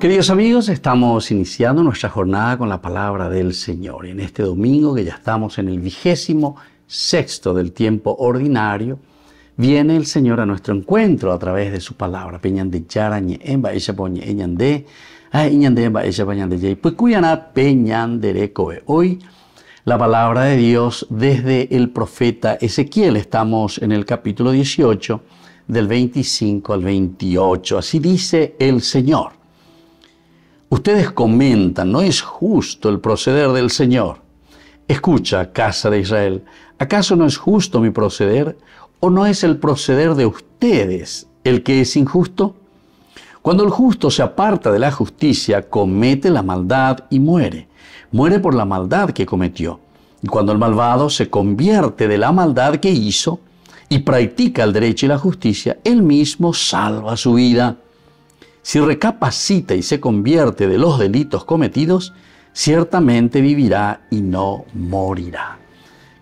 Queridos amigos, estamos iniciando nuestra jornada con la palabra del Señor. En este domingo, que ya estamos en el vigésimo sexto del tiempo ordinario, viene el Señor a nuestro encuentro a través de su palabra. Peñande yarañe emba ella poñe emba pues Hoy, la palabra de Dios desde el profeta Ezequiel. Estamos en el capítulo 18, del 25 al 28. Así dice el Señor. Ustedes comentan, no es justo el proceder del Señor. Escucha, casa de Israel, ¿acaso no es justo mi proceder? ¿O no es el proceder de ustedes el que es injusto? Cuando el justo se aparta de la justicia, comete la maldad y muere. Muere por la maldad que cometió. Y cuando el malvado se convierte de la maldad que hizo y practica el derecho y la justicia, él mismo salva su vida si recapacita y se convierte de los delitos cometidos, ciertamente vivirá y no morirá.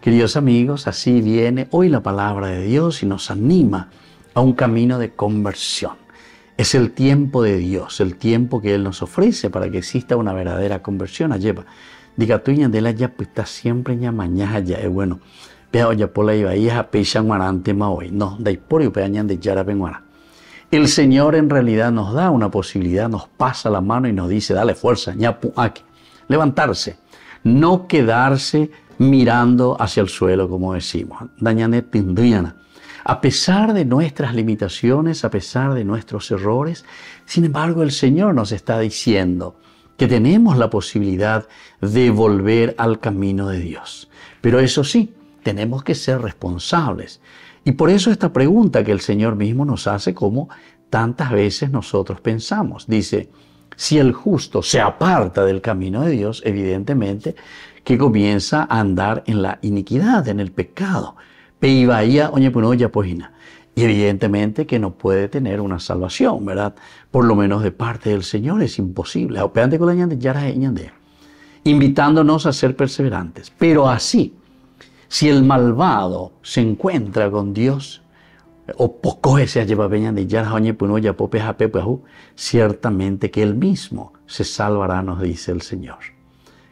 Queridos amigos, así viene hoy la palabra de Dios y nos anima a un camino de conversión. Es el tiempo de Dios, el tiempo que Él nos ofrece para que exista una verdadera conversión. Lleva, diga tú la ya pues, está siempre ña mañana ya es bueno. Pea guarante hoy. No, de por de ya el Señor en realidad nos da una posibilidad, nos pasa la mano y nos dice, dale fuerza, ñapuak, levantarse, no quedarse mirando hacia el suelo, como decimos. Dañanet A pesar de nuestras limitaciones, a pesar de nuestros errores, sin embargo el Señor nos está diciendo que tenemos la posibilidad de volver al camino de Dios. Pero eso sí, tenemos que ser responsables. Y por eso esta pregunta que el Señor mismo nos hace como tantas veces nosotros pensamos. Dice, si el justo se aparta del camino de Dios, evidentemente que comienza a andar en la iniquidad, en el pecado. Y evidentemente que no puede tener una salvación, ¿verdad? Por lo menos de parte del Señor es imposible. E Invitándonos a ser perseverantes, pero así si el malvado se encuentra con Dios, o poco ese lleva peña de ciertamente que él mismo se salvará, nos dice el Señor.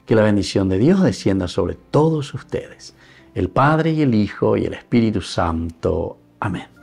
Que la bendición de Dios descienda sobre todos ustedes, el Padre y el Hijo y el Espíritu Santo. Amén.